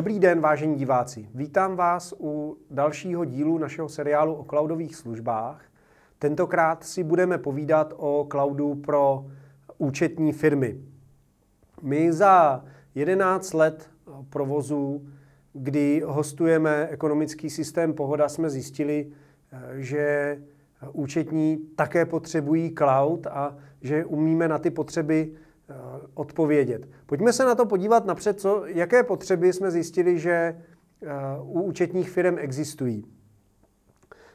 Dobrý den, vážení diváci. Vítám vás u dalšího dílu našeho seriálu o cloudových službách. Tentokrát si budeme povídat o cloudu pro účetní firmy. My za 11 let provozu, kdy hostujeme ekonomický systém Pohoda, jsme zjistili, eh, že účetní také potřebují cloud a že umíme na ty potřeby Eh, odpovědět. Pojďme se na to podívat napřed, co, jaké potřeby jsme zjistili, že eh, u účetních firm existují.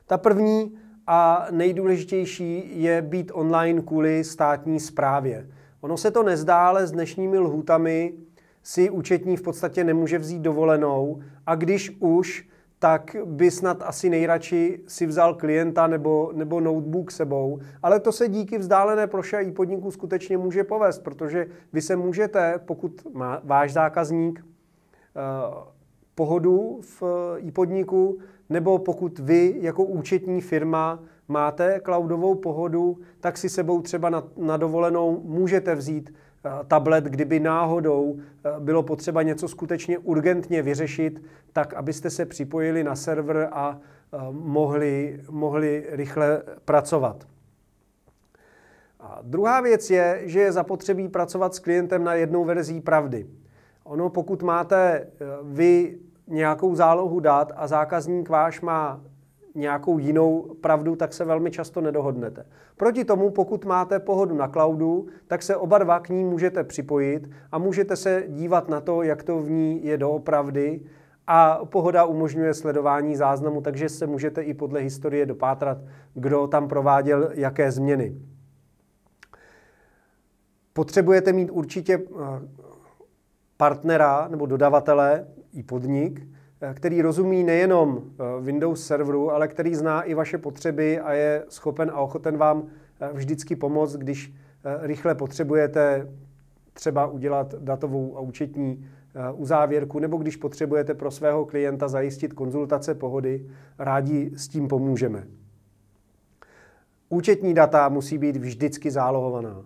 Ta první a nejdůležitější je být online kvůli státní správě. Ono se to nezdá, ale s dnešními lhůtami si účetní v podstatě nemůže vzít dovolenou a když už, tak by snad asi nejradši si vzal klienta nebo, nebo notebook sebou. Ale to se díky vzdálené ploše i podniku skutečně může povést, protože vy se můžete, pokud má váš zákazník eh, pohodu v eh, i podniku, nebo pokud vy jako účetní firma máte cloudovou pohodu, tak si sebou třeba na, na dovolenou můžete vzít Eh, tablet, kdyby náhodou eh, bylo potřeba něco skutečně urgentně vyřešit, tak abyste se připojili na server a eh, mohli, mohli rychle pracovat. A druhá věc je, že je zapotřebí pracovat s klientem na jednou verzí pravdy. Ono, pokud máte vy nějakou zálohu dát a zákazník váš má nějakou jinou pravdu, tak se velmi často nedohodnete. Proti tomu, pokud máte pohodu na cloudu, tak se oba dva k ní můžete připojit a můžete se dívat na to, jak to v ní je doopravdy a pohoda umožňuje sledování záznamu, takže se můžete i podle historie dopátrat, kdo tam prováděl jaké změny. Potřebujete mít určitě eh, partnera nebo dodavatele i podnik, Eh, který rozumí nejenom eh, Windows serveru, ale který zná i vaše potřeby a je schopen a ochoten vám eh, vždycky pomoct, když rychle potřebujete třeba udělat datovou a účetní uzávěrku, nebo když potřebujete pro svého klienta zajistit konzultace pohody, rádi s tím pomůžeme. Účetní data musí být vždycky zálohovaná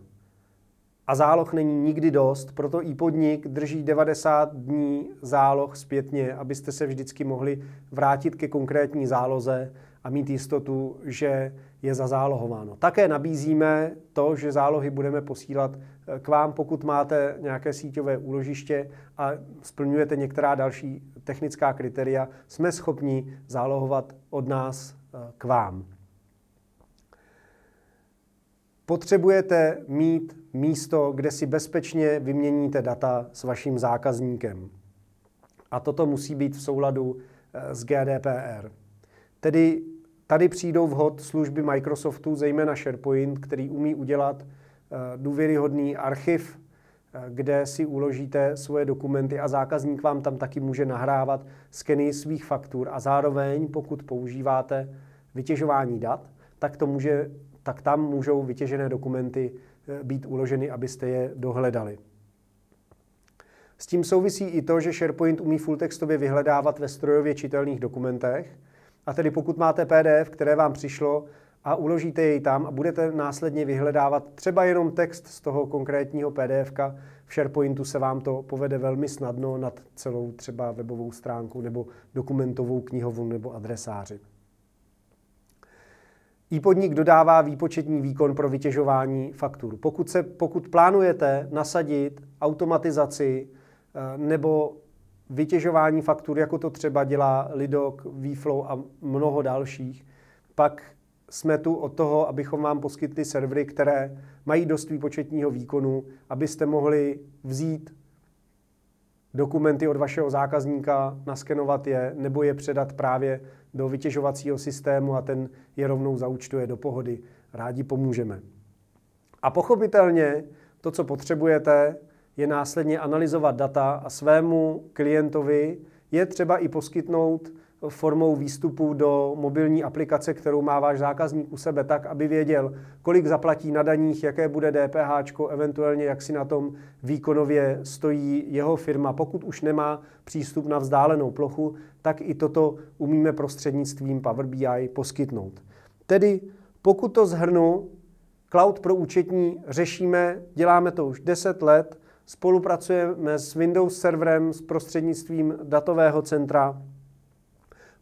a záloh není nikdy dost, proto i podnik drží 90 dní záloh zpětně, abyste se vždycky mohli vrátit ke konkrétní záloze a mít jistotu, že je zazálohováno. Také nabízíme to, že zálohy budeme posílat eh, k vám, pokud máte nějaké síťové úložiště a splňujete některá další technická kritéria, jsme schopni zálohovat od nás eh, k vám. Potřebujete mít místo, kde si bezpečně vyměníte data s vaším zákazníkem. A toto musí být v souladu eh, s GDPR. Tedy tady přijdou vhod služby Microsoftu, zejména SharePoint, který umí udělat eh, důvěryhodný archiv, eh, kde si uložíte svoje dokumenty a zákazník vám tam taky může nahrávat skeny svých faktur a zároveň, pokud používáte vytěžování dat, tak to může tak tam můžou vytěžené dokumenty eh, být uloženy, abyste je dohledali. S tím souvisí i to, že SharePoint umí fulltextově vyhledávat ve strojově čitelných dokumentech, a tedy pokud máte PDF, které vám přišlo, a uložíte jej tam a budete následně vyhledávat třeba jenom text z toho konkrétního PDF. V SharePointu se vám to povede velmi snadno nad celou třeba webovou stránku nebo dokumentovou knihovnu nebo adresáři. E-podnik dodává výpočetní výkon pro vytěžování faktur. Pokud, se, pokud plánujete nasadit automatizaci eh, nebo vytěžování faktur, jako to třeba dělá Lidok, Vflow a mnoho dalších, pak jsme tu od toho, abychom vám poskytli servery, které mají dost výpočetního výkonu, abyste mohli vzít dokumenty od vašeho zákazníka, naskenovat je nebo je předat právě do vytěžovacího systému a ten je rovnou zaučtuje do pohody. Rádi pomůžeme. A pochopitelně to, co potřebujete, je následně analyzovat data a svému klientovi je třeba i poskytnout formou výstupu do mobilní aplikace, kterou má váš zákazník u sebe, tak, aby věděl, kolik zaplatí na daních, jaké bude DPH, eventuálně jak si na tom výkonově stojí jeho firma. Pokud už nemá přístup na vzdálenou plochu, tak i toto umíme prostřednictvím Power BI poskytnout. Tedy, pokud to zhrnu, Cloud pro účetní řešíme, děláme to už 10 let, spolupracujeme s Windows serverem s prostřednictvím datového centra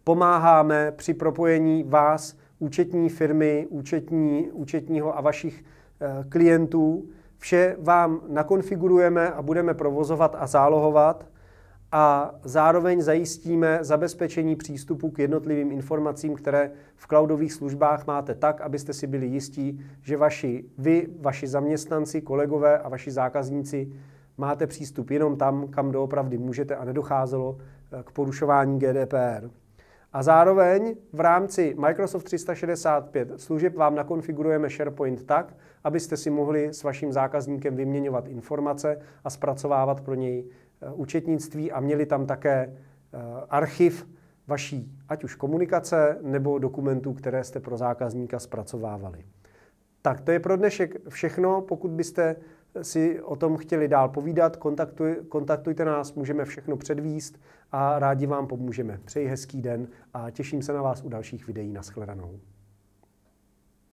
pomáháme při propojení vás, účetní firmy, účetní, účetního a vašich eh, klientů. Vše vám nakonfigurujeme a budeme provozovat a zálohovat a zároveň zajistíme zabezpečení přístupu k jednotlivým informacím, které v cloudových službách máte tak, abyste si byli jistí, že vaši, vy, vaši zaměstnanci, kolegové a vaši zákazníci máte přístup jenom tam, kam doopravdy můžete a nedocházelo eh, k porušování GDPR. A zároveň v rámci Microsoft 365 služeb vám nakonfigurujeme SharePoint tak, abyste si mohli s vaším zákazníkem vyměňovat informace a zpracovávat pro něj eh, účetnictví a měli tam také eh, archiv vaší ať už komunikace nebo dokumentů, které jste pro zákazníka zpracovávali. Tak to je pro dnešek všechno. Pokud byste si o tom chtěli dál povídat, kontaktuj, kontaktujte nás, můžeme všechno předvíst a rádi vám pomůžeme. Přeji hezký den a těším se na vás u dalších videí. Naschledanou.